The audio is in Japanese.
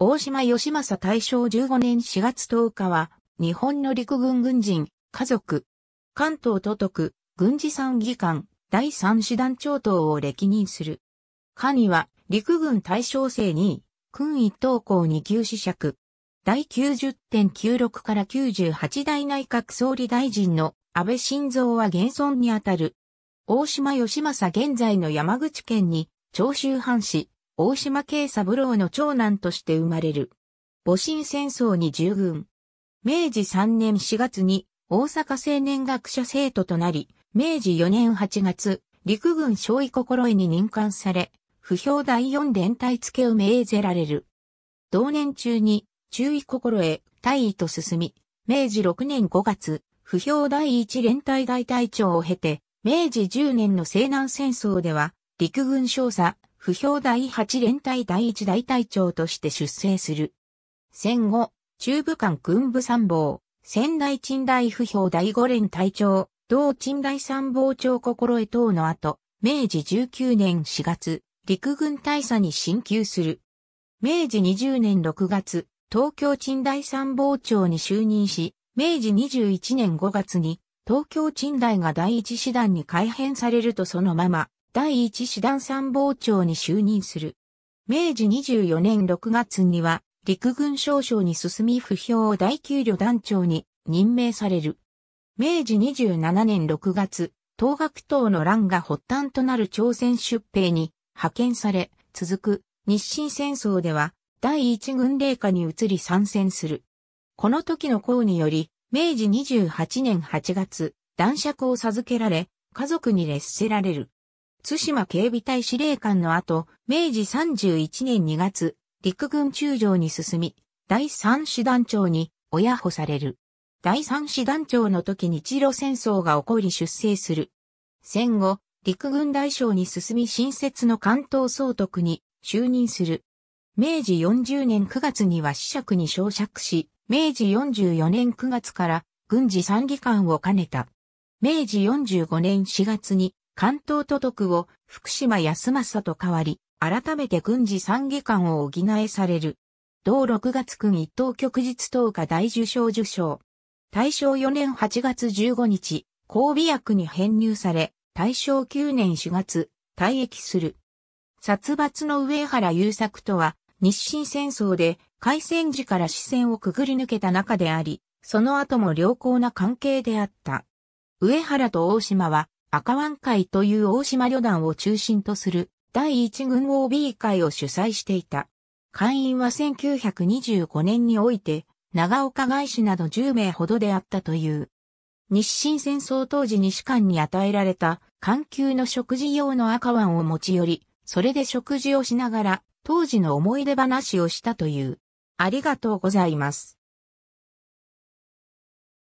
大島義政大正15年4月10日は、日本の陸軍軍人、家族、関東都督、軍事参議官、第三師団長等を歴任する。下には、陸軍大将生2位、軍一等校二級試釈。第90.96から98代内閣総理大臣の安倍晋三は現存にあたる。大島義政現在の山口県に長州藩市、大島慶三郎の長男として生まれる。戊辰戦争に従軍。明治3年4月に大阪青年学者生徒となり、明治4年8月、陸軍少尉心得に任官され、不評第4連隊付けを命ぜられる。同年中に、注意心得、大尉と進み、明治6年5月、不評第1連隊大隊長を経て、明治10年の西南戦争では、陸軍少佐、不評第8連隊第1大隊長として出征する。戦後、中部間軍部参謀、仙台鎮大不評第5連隊長、同鎮大参謀長心得等の後、明治19年4月、陸軍大佐に進級する。明治20年6月、東京鎮大参謀長に就任し、明治21年5月に、東京鎮大が第一師団に改編されるとそのまま、第一師団参謀長に就任する。明治24年6月には、陸軍少将に進み不評を第9旅団長に任命される。明治27年6月、東学党の乱が発端となる朝鮮出兵に派遣され、続く日清戦争では第一軍令下に移り参戦する。この時の功により、明治28年8月、男爵を授けられ、家族に劣せられる。津島警備隊司令官の後、明治31年2月、陸軍中将に進み、第三師団長に親保される。第三師団長の時日露戦争が起こり出征する。戦後、陸軍大将に進み新設の関東総督に就任する。明治40年9月には子爵に昇爵し、明治44年9月から軍事参議官を兼ねた。明治45年4月に関東都督を福島康政と変わり、改めて軍事参議官を補えされる。同6月区一等旭日等下大受賞受賞。大正4年8月15日、交尾役に編入され、大正9年4月、退役する。殺伐の上原優作とは、日清戦争で海戦時から視線をくぐり抜けた中であり、その後も良好な関係であった。上原と大島は赤湾会という大島旅団を中心とする第一軍 OB 会を主催していた。会員は1925年において、長岡外市など10名ほどであったという。日清戦争当時西館に与えられた、環球の食事用の赤湾を持ち寄り、それで食事をしながら、当時の思い出話をしたという。ありがとうございます。